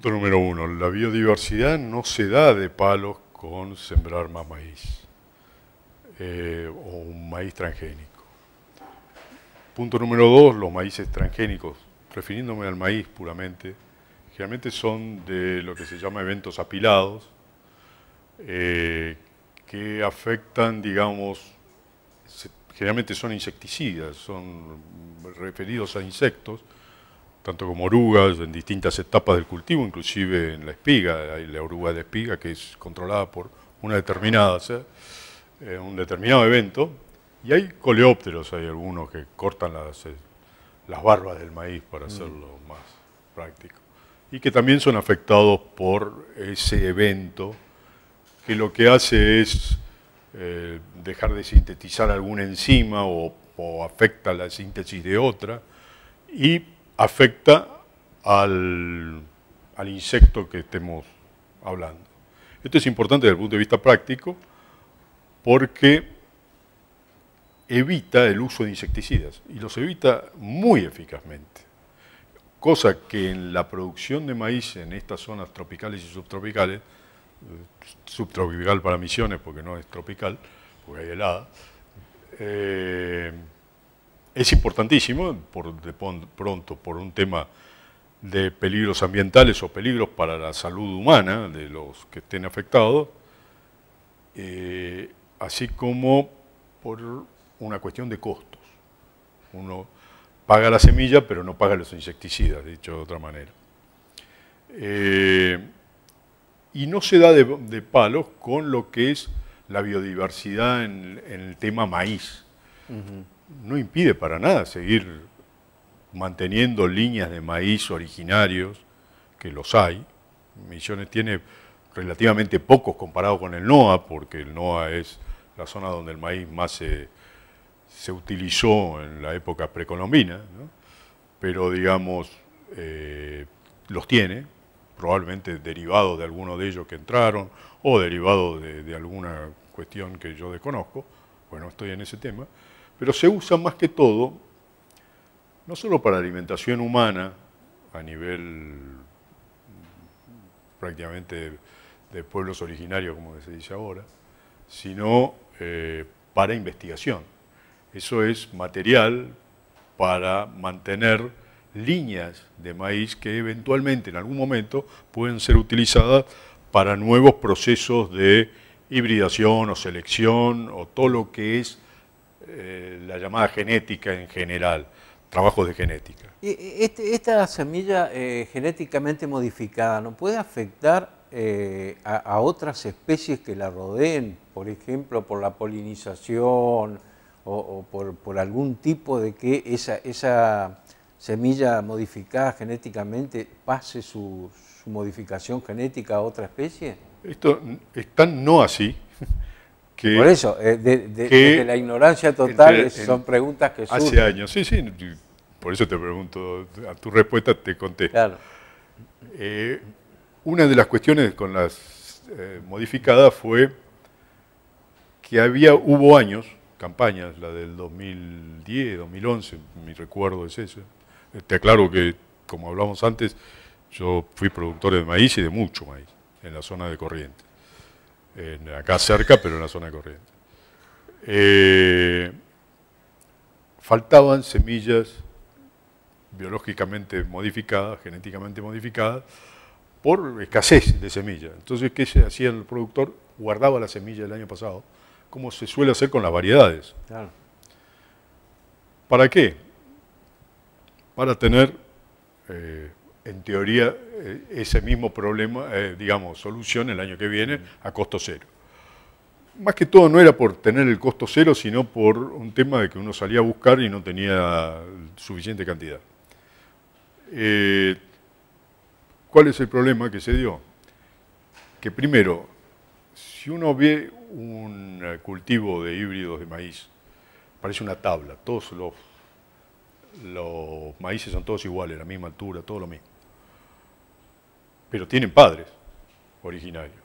Punto número uno, la biodiversidad no se da de palos con sembrar más maíz eh, o un maíz transgénico. Punto número dos, los maíces transgénicos, refiriéndome al maíz puramente, generalmente son de lo que se llama eventos apilados, eh, que afectan, digamos, generalmente son insecticidas, son referidos a insectos, tanto como orugas en distintas etapas del cultivo, inclusive en la espiga, hay la oruga de espiga que es controlada por una determinada, eh, un determinado evento, y hay coleópteros, hay algunos que cortan las, eh, las barbas del maíz para mm. hacerlo más práctico, y que también son afectados por ese evento que lo que hace es eh, dejar de sintetizar alguna enzima o, afecta la síntesis de otra, y afecta al, insecto que estemos hablando. Esto es importante desde el punto de vista práctico porque evita el uso de insecticidas y los evita muy eficazmente. Cosa que en la producción de maíz en estas zonas tropicales y subtropicales, eh, subtropical para misiones porque no es tropical, porque hay helada, eh, es importantísimo, pronto por un tema de peligros ambientales o peligros para la salud humana de los que estén afectados, eh, así como por una cuestión de costos. Uno paga la semilla, pero no paga los insecticidas, dicho de otra manera. Eh, y no se da de, palos con lo que es la biodiversidad en, el tema maíz no impide para nada seguir manteniendo líneas de maíz originarios, que los hay. Misiones tiene relativamente pocos comparado con el NOA, porque el NOA es la zona donde el maíz más se, utilizó en la época precolombina, pero digamos, eh, los tiene, probablemente derivados de alguno de ellos que entraron o derivados de, de alguna cuestión que yo desconozco, bueno, estoy en ese tema, pero se usa más que todo, no solo para alimentación humana, a nivel prácticamente de pueblos originarios, como se dice ahora, sino eh, para investigación. Eso es material para mantener líneas de maíz que eventualmente en algún momento pueden ser utilizadas para nuevos procesos de hibridación o selección o todo lo que es eh, la llamada genética en general, trabajos de genética. Este, esta semilla eh, genéticamente modificada no puede afectar eh, a, otras especies que la rodeen, por ejemplo, por la polinización o, por, algún tipo de que esa, esa semilla modificada genéticamente pase su, modificación genética a otra especie? Esto es no así por eso, eh, de, la ignorancia total son preguntas que surgen. Hace años, sí, sí, por eso te pregunto, a tu respuesta te contesto. Eh, una de las cuestiones con las eh, modificadas fue que había, hubo años, campañas, la del 2010, 2011, mi recuerdo es eso. Te aclaro que, como hablamos antes, yo fui productor de maíz y de mucho maíz en la zona de Corrientes acá cerca, pero en la zona corriente. Eh, faltaban semillas biológicamente modificadas, genéticamente modificadas, por escasez de semillas. Entonces, ¿qué se hacía el productor? Guardaba la semilla del año pasado, como se suele hacer con las variedades. ¿Para qué? Para tener eh, en teoría, eh, ese mismo problema, eh, digamos, solución el año que viene a costo cero. Más que todo no era por tener el costo cero, sino por un tema de que uno salía a buscar y no tenía suficiente cantidad. Eh, ¿Cuál es el problema que se dio? Que primero, si uno ve un cultivo de híbridos de maíz, parece una tabla, todos los, los maíces son todos iguales, la misma altura, todo lo mismo pero tienen padres originarios.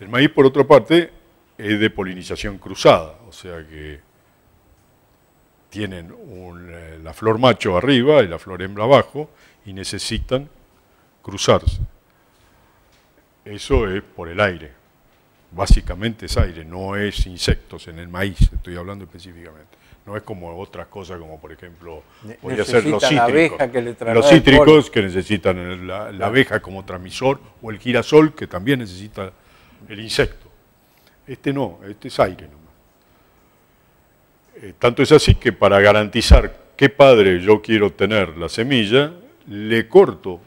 El maíz, por otra parte, es de polinización cruzada, o sea que tienen eh, la flor macho arriba y la flor hembra abajo y necesitan cruzarse. Eso es por el aire, básicamente es aire, no es insectos en el maíz, estoy hablando específicamente. No es como otras cosas, como por ejemplo, podría ser los cítricos. que necesitan la, abeja como transmisor, o el girasol que también necesita el insecto. Este no, este es aire nomás. Eh, tanto es así que para garantizar qué padre yo quiero tener la semilla, le corto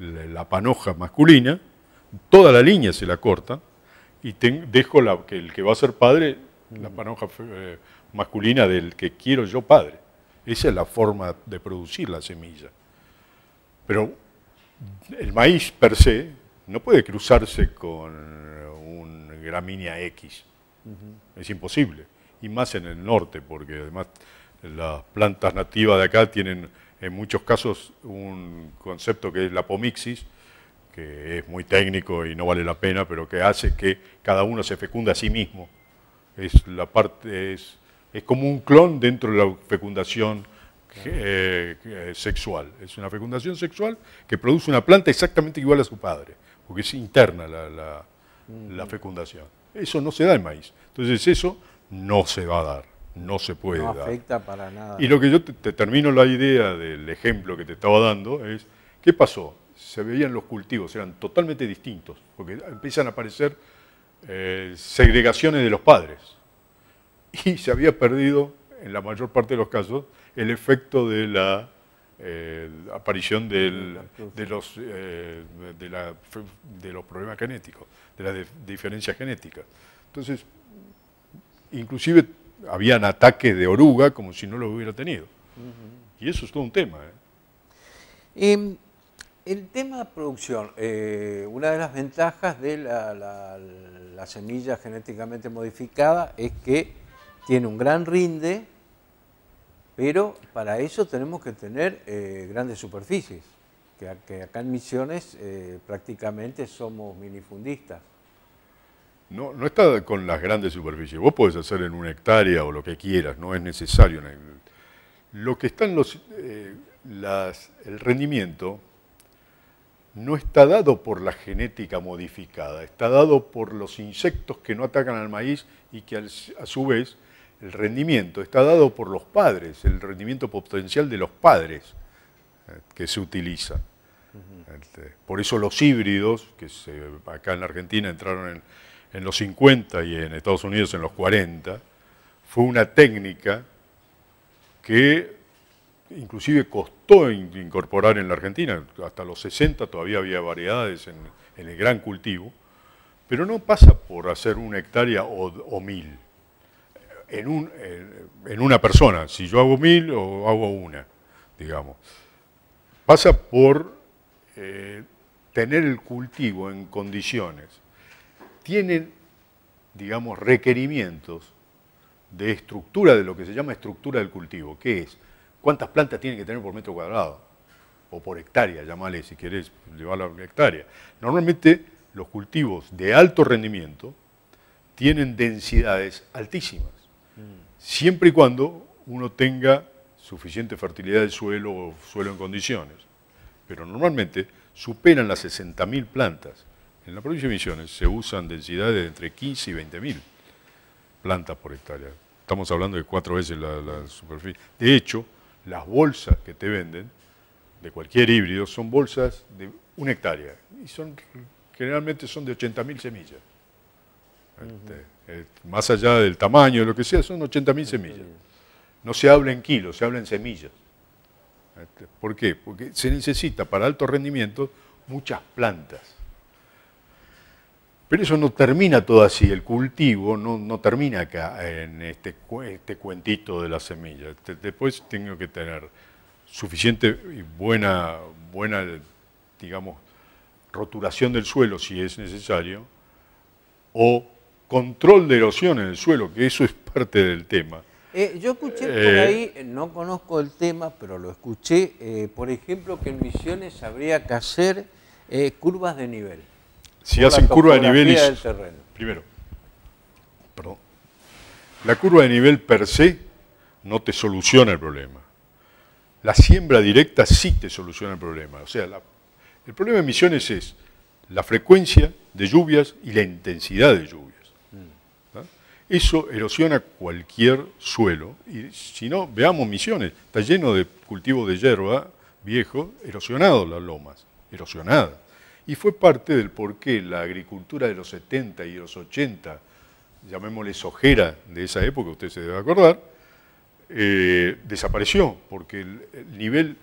la, panoja masculina, toda la línea se la corta, y dejo la, que el que va a ser padre, la mm. panoja eh, masculina del que quiero yo padre. Esa es la forma de producir la semilla. Pero el maíz per se no puede cruzarse con un gramínea X. Es imposible. Y más en el norte, porque además las plantas nativas de acá tienen en muchos casos un concepto que es la pomixis, que es muy técnico y no vale la pena, pero que hace que cada uno se fecunda a sí mismo. Es la parte, es es como un clon dentro de la fecundación eh, eh, sexual. Es una fecundación sexual que produce una planta exactamente igual a su padre, porque es interna la, fecundación. Eso no se da en maíz. Entonces eso no se va a dar, no se puede dar. No afecta para nada. Y lo que yo te, termino la idea del ejemplo que te estaba dando es, ¿qué pasó? Se veían los cultivos, eran totalmente distintos, porque empiezan a aparecer eh, segregaciones de los padres. y se había perdido, en la mayor parte de los casos, el efecto de la eh, aparición de, los, eh, de, los problemas genéticos, de las diferencias genéticas. Entonces, inclusive habían ataques de oruga como si no los hubiera tenido. Y eso es todo un tema. ¿eh? Em, el tema de producción, una de las ventajas de la semilla genéticamente modificada es que tiene un gran rinde, pero para eso tenemos que tener eh, grandes superficies, que, acá en Misiones eh, prácticamente somos minifundistas. No, no está con las grandes superficies, vos podés hacer en una hectárea o lo que quieras, no es necesario. Lo que está en los, eh, las, el rendimiento no está dado por la genética modificada, está dado por los insectos que no atacan al maíz y que a su vez el rendimiento está dado por los padres, el rendimiento potencial de los padres eh, que se utilizan. Este, por eso los híbridos, que se, acá en la Argentina entraron en, los 50 y en Estados Unidos en los 40, fue una técnica que inclusive costó incorporar en la Argentina, hasta los 60 todavía había variedades en, el gran cultivo, pero no pasa por hacer una hectárea o mil eh, en, una persona, si yo hago mil o hago una, digamos. Pasa por eh, tener el cultivo en condiciones. Tienen, digamos, requerimientos de estructura, de lo que se llama estructura del cultivo, que es cuántas plantas tienen que tener por metro cuadrado, o por hectárea, llámale si querés, va a hectárea. Normalmente los cultivos de alto rendimiento tienen densidades altísimas siempre y cuando uno tenga suficiente fertilidad del suelo o suelo en condiciones. Pero normalmente superan las 60.000 plantas. En la provincia de Misiones se usan densidades de entre 15 y 20.000 plantas por hectárea. Estamos hablando de cuatro veces la, superficie. De hecho, las bolsas que te venden de cualquier híbrido son bolsas de una hectárea y son, generalmente son de 80.000 semillas. Este, eh, más allá del tamaño, lo que sea, son 80.000 semillas. No se habla en kilos, se habla en semillas. Este, ¿Por qué? Porque se necesita para altos rendimiento muchas plantas. Pero eso no termina todo así, el cultivo no, termina acá en este, este cuentito de las semillas. Este, después tengo que tener suficiente y buena, buena, digamos, roturación del suelo si es necesario, o control de erosión en el suelo, que eso es parte del tema. Eh, yo escuché por eh, ahí, eh, no conozco el tema, pero lo escuché, por ejemplo, que en Misiones habría que hacer curvas de nivel. Si hacen curva de nivel... Del Primero, perdón. La curva de nivel per se no te soluciona el problema. La siembra directa sí te soluciona el problema. O sea, el problema de Misiones es la frecuencia de lluvias y la intensidad de lluvias. Eso erosiona cualquier suelo. Y si no, veamos Misiones, está lleno de cultivos de hierba viejo, erosionado las lomas, erosionada Y fue parte del por qué la agricultura de los 70 y los 80, llamémosle sojera de esa época, usted se debe acordar, eh, desapareció, porque el, el nivel,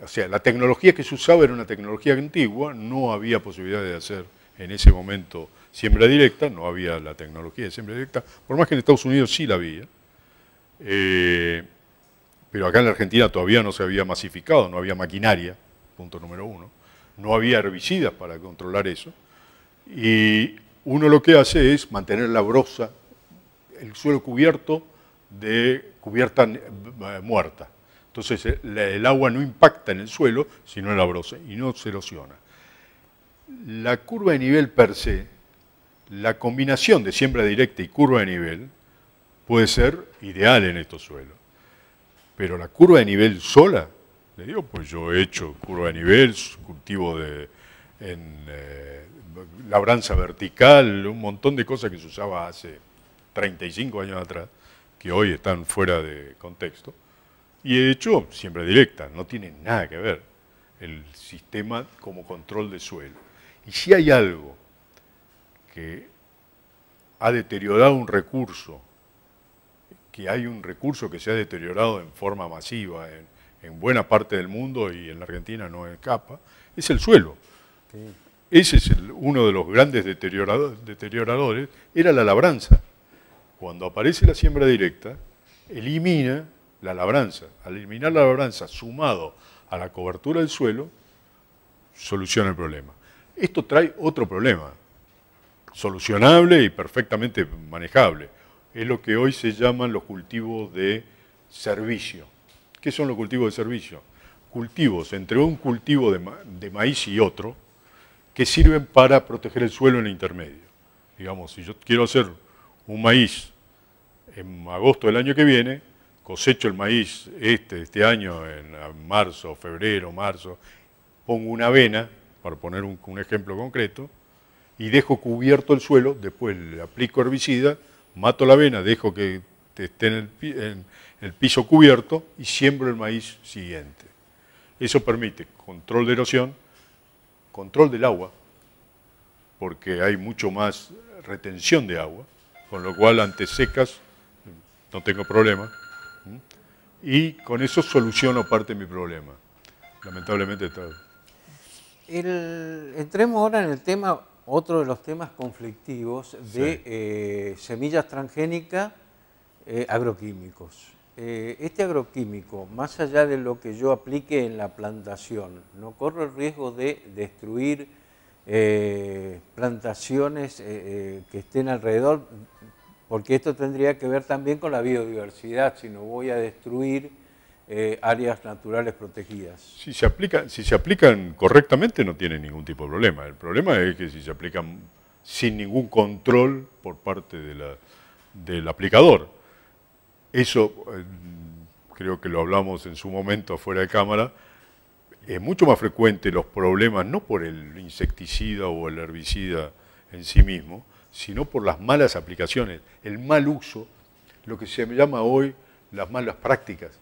o sea, la tecnología que se usaba era una tecnología antigua, no había posibilidad de hacer en ese momento siembra directa, no había la tecnología de siembra directa, por más que en Estados Unidos sí la había, eh, pero acá en la Argentina todavía no se había masificado, no había maquinaria, punto número uno, no había herbicidas para controlar eso, y uno lo que hace es mantener la brosa, el suelo cubierto de cubierta eh, muerta. Entonces eh, el agua no impacta en el suelo, sino en la brosa, y no se erosiona. La curva de nivel per se la combinación de siembra directa y curva de nivel puede ser ideal en estos suelos. Pero la curva de nivel sola, le digo, pues yo he hecho curva de nivel, cultivo de en, eh, labranza vertical, un montón de cosas que se usaba hace 35 años atrás, que hoy están fuera de contexto. Y he hecho siembra directa, no tiene nada que ver el sistema como control de suelo. Y si hay algo que ha deteriorado un recurso, que hay un recurso que se ha deteriorado en forma masiva en, buena parte del mundo y en la Argentina no escapa, es el suelo. Ese es uno de los grandes deterioradores, era la labranza. Cuando aparece la siembra directa, elimina la labranza. Al eliminar la labranza sumado a la cobertura del suelo, soluciona el problema. Esto trae otro problema, solucionable y perfectamente manejable. Es lo que hoy se llaman los cultivos de servicio. ¿Qué son los cultivos de servicio? Cultivos entre un cultivo de, maíz y otro que sirven para proteger el suelo en el intermedio. Digamos, si yo quiero hacer un maíz en agosto del año que viene, cosecho el maíz este, este año, en marzo, febrero, marzo, pongo una avena, para poner un ejemplo concreto, y dejo cubierto el suelo, después le aplico herbicida, mato la avena, dejo que esté en el, piso cubierto y siembro el maíz siguiente. Eso permite control de erosión, control del agua, porque hay mucho más retención de agua, con lo cual ante secas no tengo problema. Y con eso soluciono parte de mi problema. Lamentablemente, tal. entremos ahora en el tema otro de los temas conflictivos de eh, semillas transgénicas eh, agroquímicos. Eh, este agroquímico, más allá de lo que yo aplique en la plantación, ¿no corro el riesgo de destruir plantaciones que estén alrededor? Porque esto tendría que ver también con la biodiversidad, si no voy a destruir eh, áreas naturales protegidas. Si se, aplican, correctamente no tiene ningún tipo de problema. El problema es que si se aplican sin ningún control por parte de la, del aplicador. Eso eh, creo que lo hablamos en su momento fuera de cámara. Es mucho más frecuente los problemas no por el insecticida o el herbicida en sí mismo, sino por las malas aplicaciones, el mal uso, lo que se llama hoy las malas prácticas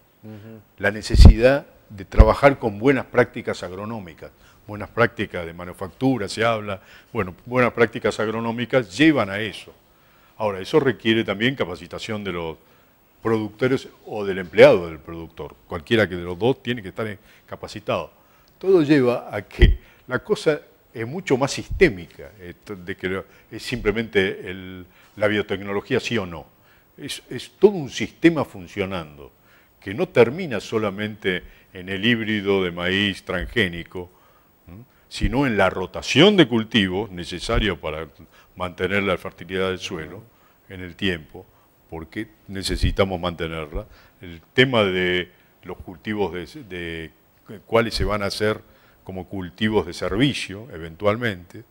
la necesidad de trabajar con buenas prácticas agronómicas. Buenas prácticas de manufactura, se habla, bueno, buenas prácticas agronómicas llevan a eso. Ahora, eso requiere también capacitación de los productores o del empleado del productor. Cualquiera que de los dos tiene que estar capacitado. Todo lleva a que la cosa es mucho más sistémica, de que es simplemente la biotecnología sí o no. es todo un sistema funcionando que no termina solamente en el híbrido de maíz transgénico, sino en la rotación de cultivos necesaria para mantener la fertilidad del suelo en el tiempo, porque necesitamos mantenerla. El tema de los cultivos de, de cuáles se van a hacer como cultivos de servicio eventualmente,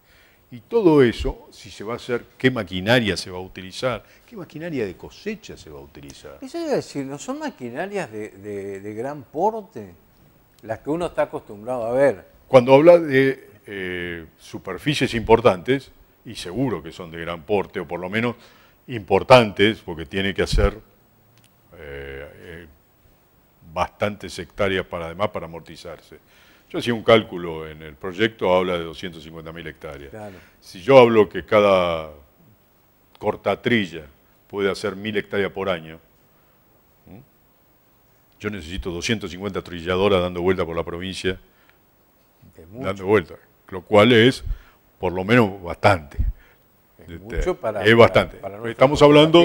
y todo eso, si se va a hacer, qué maquinaria se va a utilizar, qué maquinaria de cosecha se va a utilizar. Eso iba decir, ¿no son maquinarias de, gran porte las que uno está acostumbrado a ver? Cuando habla de eh, superficies importantes, y seguro que son de gran porte, o por lo menos importantes, porque tiene que hacer eh, eh, bastantes hectáreas para además para amortizarse. Yo hacía un cálculo en el proyecto, habla de 250.000 hectáreas. Si yo hablo que cada cortatrilla puede hacer 1.000 hectáreas por año, yo necesito 250 trilladoras dando vuelta por la provincia, dando vuelta, lo cual es por lo menos bastante. Es, este, bastante. Estamos hablando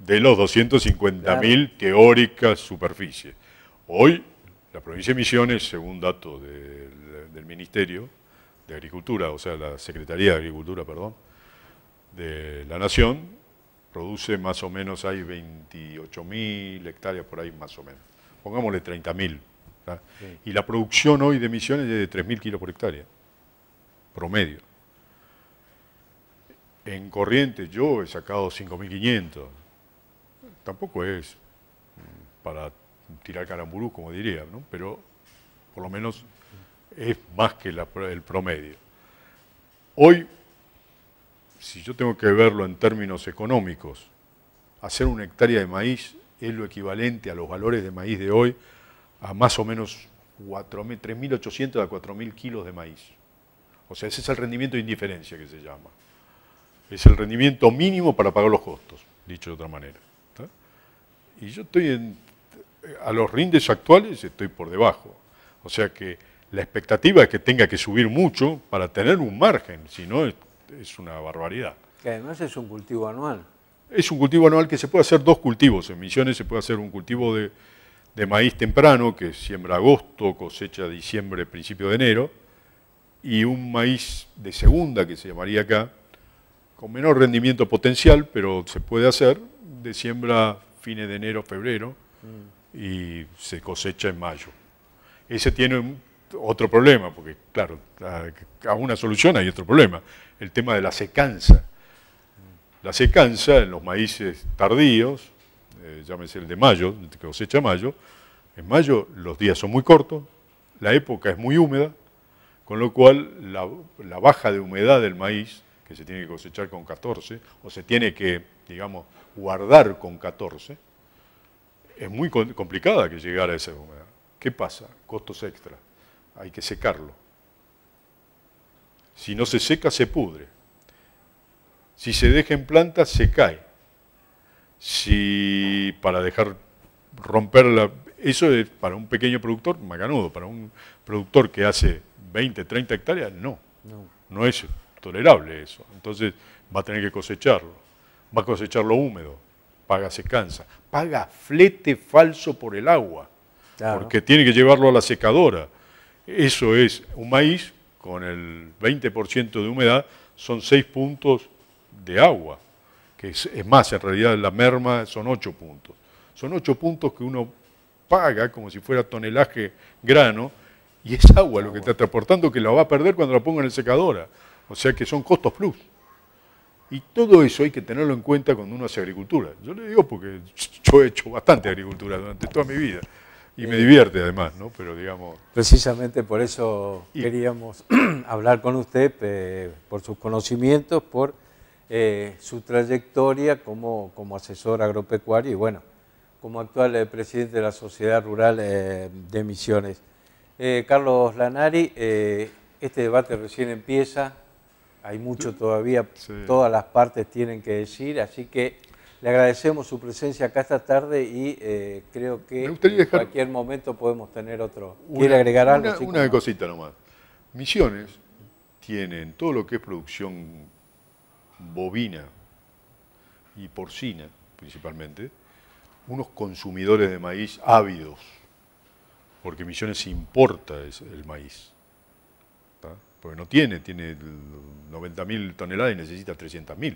de los 250.000 teóricas superficies. Hoy la provincia de Misiones, según datos del, Ministerio de Agricultura, o sea, la Secretaría de Agricultura, perdón, de la Nación, produce más o menos, hay 28.000 hectáreas por ahí más o menos. Pongámosle 30.000. Y la producción hoy de Misiones es de 3.000 kilos por hectárea, promedio. En corriente yo he sacado 5.500. Tampoco es mm, para tirar caramburú, como diría, ¿no? pero por lo menos es más que el promedio. Hoy, si yo tengo que verlo en términos económicos, hacer una hectárea de maíz es lo equivalente a los valores de maíz de hoy a más o menos 3.800 a 4.000 kilos de maíz. O sea, ese es el rendimiento de indiferencia que se llama. Es el rendimiento mínimo para pagar los costos, dicho de otra manera. Y yo estoy en a los rindes actuales estoy por debajo. O sea que la expectativa es que tenga que subir mucho para tener un margen, si no es, una barbaridad. Que además es un cultivo anual. Es un cultivo anual que se puede hacer dos cultivos. En Misiones se puede hacer un cultivo de, maíz temprano, que siembra agosto, cosecha diciembre, principio de enero, y un maíz de segunda, que se llamaría acá, con menor rendimiento potencial, pero se puede hacer, de siembra fines de enero, febrero, mm y se cosecha en mayo. Ese tiene otro problema, porque claro, a una solución hay otro problema, el tema de la secanza. La secanza en los maíces tardíos, eh, llámese el de mayo, que cosecha mayo, en mayo los días son muy cortos, la época es muy húmeda, con lo cual la, la, baja de humedad del maíz, que se tiene que cosechar con 14, o se tiene que, digamos, guardar con 14, es muy complicada que llegara a esa humedad. ¿Qué pasa? Costos extra. Hay que secarlo. Si no se seca, se pudre. Si se deja en planta, se cae. Si para dejar romper Eso es para un pequeño productor, maganudo, Para un productor que hace 20, 30 hectáreas, no. No, no es tolerable eso. Entonces va a tener que cosecharlo. Va a cosecharlo húmedo. Paga, se cansa paga flete falso por el agua, porque tiene que llevarlo a la secadora. Eso es un maíz con el 20% de humedad, son 6 puntos de agua, que es, más, en realidad la merma son 8 puntos. Son 8 puntos que uno paga como si fuera tonelaje grano, y es agua, lo que está transportando que la va a perder cuando la ponga en la secadora. O sea que son costos plus. Y todo eso hay que tenerlo en cuenta cuando uno hace agricultura. Yo le digo porque yo he hecho bastante agricultura durante toda mi vida. Y me eh, divierte además, ¿no? Pero digamos... Precisamente por eso queríamos hablar con usted, por sus conocimientos, por eh, su trayectoria como, como, asesor agropecuario y bueno, como actual eh, presidente de la Sociedad Rural de Misiones. Carlos Lanari, este debate recién empieza, hay mucho todavía, todas las partes tienen que decir, así que le agradecemos su presencia acá esta tarde y eh, creo que en cualquier momento podemos tener otro. ¿Quiere agregar algo? Una, cosita nomás. Misiones tienen todo lo que es producción bovina y porcina principalmente, unos consumidores de maíz ávidos, porque Misiones importa el maíz. ¿Está? porque no tiene, tiene 90.000 toneladas y necesita 300.000 mil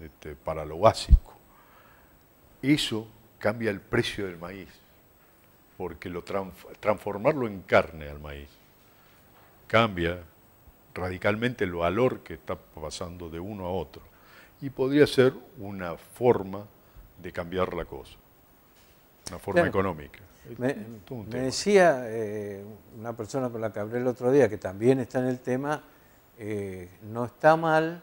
este, para lo básico. Eso cambia el precio del maíz, porque lo transformarlo en carne al maíz cambia radicalmente el valor que está pasando de uno a otro y podría ser una forma de cambiar la cosa, una forma económica. Me, decía eh, una persona con la que hablé el otro día, que también está en el tema, eh, no está mal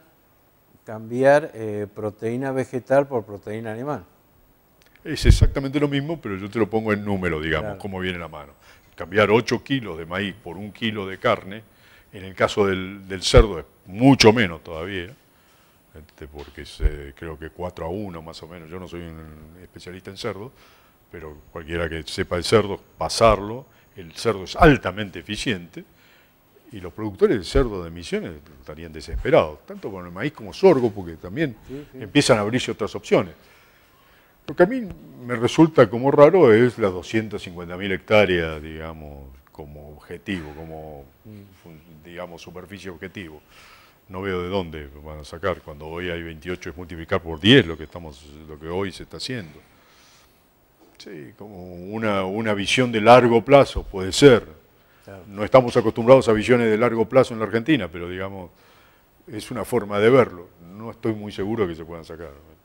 cambiar eh, proteína vegetal por proteína animal. Es exactamente lo mismo, pero yo te lo pongo en número, digamos, como viene la mano. Cambiar 8 kilos de maíz por 1 kilo de carne, en el caso del, cerdo es mucho menos todavía, este, porque es, creo que 4 a 1 más o menos, yo no soy un especialista en cerdo, pero cualquiera que sepa el cerdo, pasarlo, el cerdo es altamente eficiente, y los productores de cerdo de emisiones estarían desesperados, tanto con el maíz como sorgo, porque también empiezan a abrirse otras opciones. Lo que a mí me resulta como raro es las 250.000 hectáreas, digamos, como objetivo, como, mm. digamos, superficie objetivo. No veo de dónde van a sacar, cuando hoy hay 28 es multiplicar por 10 lo que, estamos, lo que hoy se está haciendo. Sí, como una, visión de largo plazo, puede ser. No estamos acostumbrados a visiones de largo plazo en la Argentina, pero digamos, es una forma de verlo. No estoy muy seguro de que se puedan sacar.